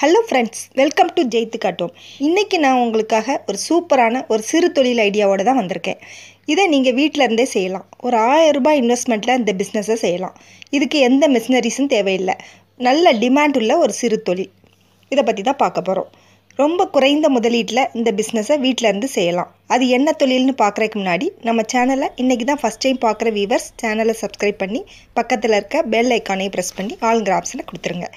hello friends welcome to ஜெயித்து காட்டோம் இன்றைக்கி நான் உங்களுக்காக ஒரு சூப்பரான ஒரு சிறு தொழில் ஐடியாவோடு தான் வந்திருக்கேன் இதை நீங்கள் வீட்டில் இருந்தே செய்யலாம் ஒரு ஆயிரம் ரூபாய் இன்வெஸ்ட்மெண்ட்டில் இந்த பிஸ்னஸை செய்யலாம் இதுக்கு எந்த மிஷினரிஸும் தேவையில்லை நல்ல டிமாண்ட் உள்ள ஒரு சிறு தொழில் இதை பற்றி தான் பார்க்க போகிறோம் ரொம்ப குறைந்த முதலீட்டில் இந்த பிஸ்னஸை வீட்டிலேருந்து செய்யலாம் அது என்ன தொழில்னு பார்க்குறதுக்கு முன்னாடி நம்ம சேனலை இன்றைக்கி தான் ஃபஸ்ட் டைம் பார்க்குற வியூவர்ஸ் சேனலை சப்ஸ்கிரைப் பண்ணி பக்கத்தில் இருக்க பெல் ஐக்கானையும் ப்ரெஸ் பண்ணி ஆளுங்கிற ஆப்ஷனை கொடுத்துருங்க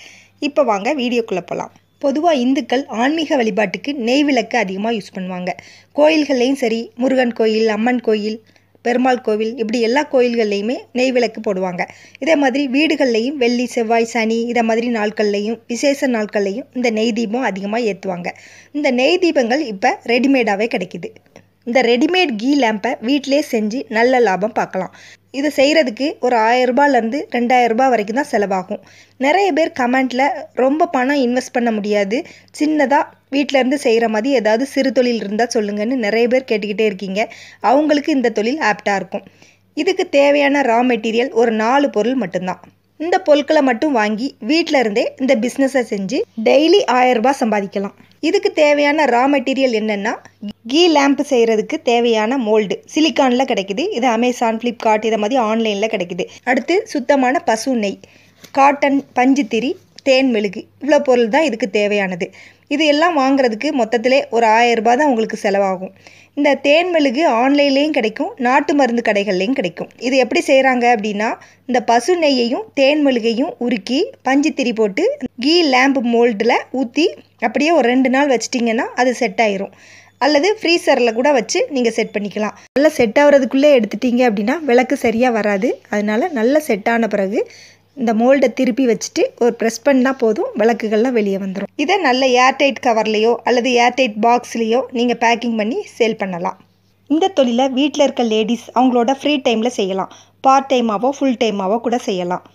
இப்போ வாங்க வீடியோக்குள்ளே போகலாம் பொதுவாக இந்துக்கள் ஆன்மீக வழிபாட்டுக்கு நெய் விளக்கு அதிகமாக யூஸ் பண்ணுவாங்க கோயில்கள்லேயும் சரி முருகன் கோயில் அம்மன் கோயில் பெருமாள் கோவில் இப்படி எல்லா கோயில்கள்லேயுமே நெய் விளக்கு போடுவாங்க இதே மாதிரி வீடுகள்லேயும் வெள்ளி செவ்வாய் சனி இதை மாதிரி நாட்கள்லேயும் விசேஷ நாட்கள்லேயும் இந்த நெய் தீபம் அதிகமாக ஏற்றுவாங்க இந்த நெய் தீபங்கள் இப்போ ரெடிமேடாகவே கிடைக்கிது இந்த ரெடிமேட் கீ லேம்பை வீட்டிலே செஞ்சு நல்ல லாபம் பார்க்கலாம் இது செய்கிறதுக்கு ஒரு ஆயரூபாலேருந்து ரெண்டாயிரரூபா வரைக்கும் தான் செலவாகும் நிறைய பேர் கமெண்ட்டில் ரொம்ப பணம் இன்வெஸ்ட் பண்ண முடியாது சின்னதாக வீட்டிலேருந்து செய்கிற மாதிரி ஏதாவது சிறு தொழில் இருந்தால் சொல்லுங்கன்னு நிறைய பேர் கேட்டுக்கிட்டே இருக்கீங்க அவங்களுக்கு இந்த தொழில் ஆப்டாக இருக்கும் இதுக்கு தேவையான ரா மெட்டீரியல் ஒரு நாலு பொருள் மட்டும்தான் இந்த பொருட்களை மட்டும் வாங்கி வீட்டில் இருந்தே இந்த பிஸ்னஸை செஞ்சு டெய்லி ஆயரூபா சம்பாதிக்கலாம் இதுக்கு தேவையான ரா மெட்டீரியல் என்னென்னா கீ லேம்ப் செய்கிறதுக்கு தேவையான மோல்டு சிலிக்கானில் கிடைக்குது இது அமேசான் ஃப்ளிப்கார்ட் இதை மாதிரி ஆன்லைனில் கிடைக்குது அடுத்து சுத்தமான பசு நெய் காட்டன் பஞ்சு திரி தேன் மெழுகு இவ்வளோ பொருள் தான் இதுக்கு தேவையானது இது எல்லாம் வாங்குறதுக்கு மொத்தத்திலே ஒரு ஆயிரம் ரூபாய் தான் உங்களுக்கு செலவாகும் இந்த தேன் மெழுகு ஆன்லைன்லேயும் கிடைக்கும் நாட்டு மருந்து கடைகள்லேயும் கிடைக்கும் இது எப்படி செய்கிறாங்க அப்படின்னா இந்த பசு நெய்யையும் தேன் மெழுகையும் உருக்கி பஞ்சு திரி போட்டு கீ லேம்ப் மோல்டில் ஊற்றி அப்படியே ஒரு ரெண்டு நாள் வச்சிட்டிங்கன்னா அது செட் ஆயிரும் அல்லது ஃப்ரீசரில் கூட வச்சு நீங்கள் செட் பண்ணிக்கலாம் நல்லா செட் ஆகிறதுக்குள்ளே எடுத்துட்டீங்க அப்படின்னா விளக்கு சரியாக வராது அதனால் நல்லா செட் ஆன பிறகு இந்த மோல்டை திருப்பி வச்சுட்டு ஒரு ப்ரெஸ் பண்ணால் போதும் விளக்குகள்லாம் வெளியே வந்துடும் இதை நல்ல ஏர்டைட் கவர்லேயோ அல்லது ஏர்டைட் பாக்ஸ்லேயோ நீங்கள் பேக்கிங் பண்ணி சேல் பண்ணலாம் இந்த தொழிலை வீட்டில் இருக்க லேடிஸ் அவங்களோட ஃப்ரீ டைமில் செய்யலாம் பார்ட் டைமாவோ ஃபுல் டைமாவோ கூட செய்யலாம்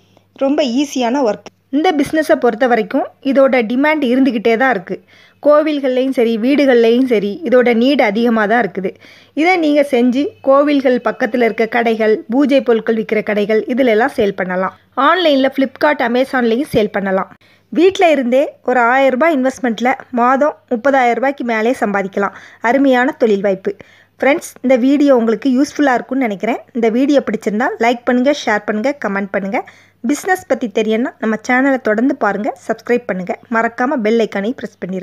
ரொம்ப ஈஸியான ஒர்க் இந்த பிஸ்னஸை பொறுத்த வரைக்கும் இதோட டிமாண்ட் இருந்துக்கிட்டே தான் இருக்குது கோவில்கள்லேயும் சரி வீடுகள்லேயும் சரி இதோட நீடு அதிகமாக தான் இருக்குது இதை நீங்கள் செஞ்சு கோவில்கள் பக்கத்தில் இருக்க கடைகள் பூஜை பொருட்கள் விற்கிற கடைகள் இதிலெல்லாம் சேல் பண்ணலாம் ஆன்லைனில் ஃப்ளிப்கார்ட் அமேசான்லேயும் சேல் பண்ணலாம் வீட்டில் இருந்தே ஒரு ரூபாய் இன்வெஸ்ட்மெண்ட்டில் மாதம் ரூபாய்க்கு மேலே சம்பாதிக்கலாம் அருமையான தொழில் வாய்ப்பு ஃப்ரெண்ட்ஸ் இந்த வீடியோ உங்களுக்கு யூஸ்ஃபுல்லாக இருக்கும்னு நினைக்கிறேன் இந்த வீடியோ பிடிச்சிருந்தால் லைக் பண்ணுங்கள் ஷேர் பண்ணுங்கள் கமெண்ட் பண்ணுங்கள் பிஸ்னஸ் பற்றி தெரியணும்னா நம்ம சேனலை தொடர்ந்து பாருங்கள் சப்ஸ்கிரைப் பண்ணுங்கள் மறக்காமல் பெல் ஐக்கானை ப்ரெஸ் பண்ணிடுங்க